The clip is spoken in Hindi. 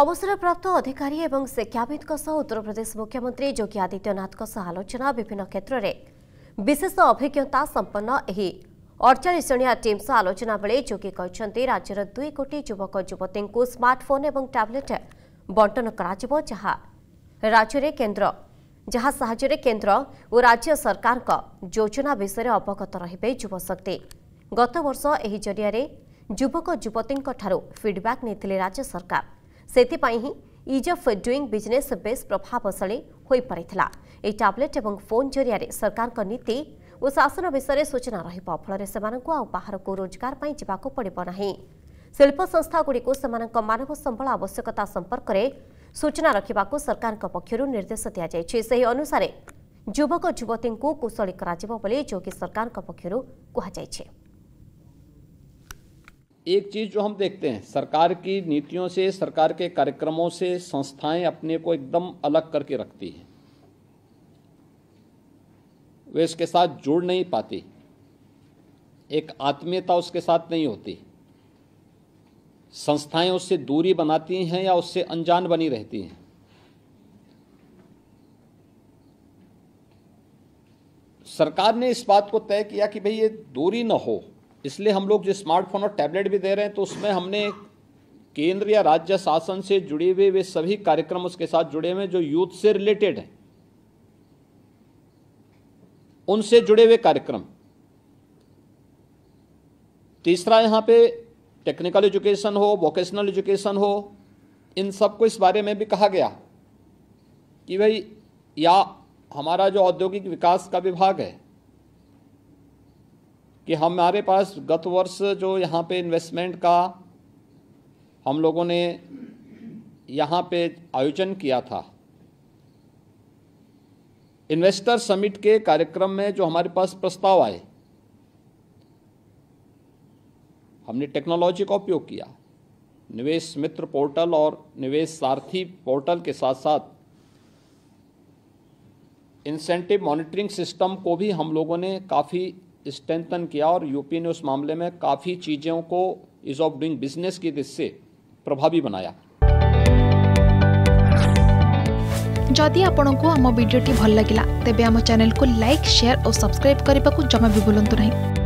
अवसरप्राप्त अधिकारी एवं शिक्षावित उत्तर प्रदेश मुख्यमंत्री योगी आदित्यनाथ आलोचना विभिन्न क्षेत्र में विशेष अभिज्ञता संपन्न अड़चाश जनीिया टीम सह आलोचना बेले जोगी कहते राज्यर दुई कोटी युवक युवती स्मार्टफोन और टैबलेट बंटन कर केन्द्र और राज्य सरकार योजना विषय अवगत रे युवशक्ति गत वर्ष यह जरिया युवक युवती फिडबैक् राज्य सरकार ସେଥିପାଇଁ ହିଁ ଇଜ୍ ଅଫ୍ ଡୁଇଂ ବିଜନେସ୍ ବେଶ୍ ପ୍ରଭାବଶାଳୀ ହୋଇପାରିଥିଲା ଏହି ଟ୍ୟାବ୍ଲେଟ୍ ଏବଂ ଫୋନ୍ ଜରିଆରେ ସରକାରଙ୍କ ନୀତି ଓ ଶାସନ ବିଷୟରେ ସୂଚନା ରହିବ ଫଳରେ ସେମାନଙ୍କୁ ଆଉ ବାହାରକୁ ରୋଜଗାର ପାଇଁ ଯିବାକୁ ପଡ଼ିବ ନାହିଁ ଶିଳ୍ପ ସଂସ୍ଥାଗୁଡ଼ିକୁ ସେମାନଙ୍କ ମାନବ ସମ୍ବଳ ଆବଶ୍ୟକତା ସମ୍ପର୍କରେ ସୂଚନା ରଖିବାକୁ ସରକାରଙ୍କ ପକ୍ଷରୁ ନିର୍ଦ୍ଦେଶ ଦିଆଯାଇଛି ସେହି ଅନୁସାରେ ଯୁବକ ଯୁବତୀଙ୍କୁ କୁଶଳୀ କରାଯିବ ବୋଲି ଯୋଗୀ ସରକାରଙ୍କ ପକ୍ଷରୁ କୁହାଯାଇଛି एक चीज़ जो हम देखते हैं सरकार की नीतियों से सरकार के कार्यक्रमों से संस्थाएं अपने को एकदम अलग करके रखती हैं वे इसके साथ जुड़ नहीं पाती एक आत्मीयता उसके साथ नहीं होती संस्थाएं उससे दूरी बनाती हैं या उससे अनजान बनी रहती हैं सरकार ने इस बात को तय किया कि भाई ये दूरी न हो इसलिए हम लोग जो स्मार्टफोन और टैबलेट भी दे रहे हैं तो उसमें हमने केंद्र या राज्य शासन से जुड़े हुए वे सभी कार्यक्रम उसके साथ जुड़े हुए जो यूथ से रिलेटेड हैं उनसे जुड़े हुए कार्यक्रम तीसरा यहाँ पे टेक्निकल एजुकेशन हो वोकेशनल एजुकेशन हो इन सब को इस बारे में भी कहा गया कि भाई या हमारा जो औद्योगिक विकास का विभाग है कि हमारे पास गत वर्ष जो यहाँ पे इन्वेस्टमेंट का हम लोगों ने यहाँ पे आयोजन किया था इन्वेस्टर समिट के कार्यक्रम में जो हमारे पास प्रस्ताव आए हमने टेक्नोलॉजी का उपयोग किया निवेश मित्र पोर्टल और निवेश सारथी पोर्टल के साथ साथ इंसेंटिव मॉनिटरिंग सिस्टम को भी हम लोगों ने काफ़ी स्ट्रेंथन किया और यूपी ने उस मामले में काफ़ी चीज़ों को इज ऑफ डूइंग बिजनेस की से प्रभावी बनाया जदि आपण को आम भिडी भल लगा तेब आम चेल को लाइक शेयर और सब्सक्राइब करने को जमा भी बुलां नहीं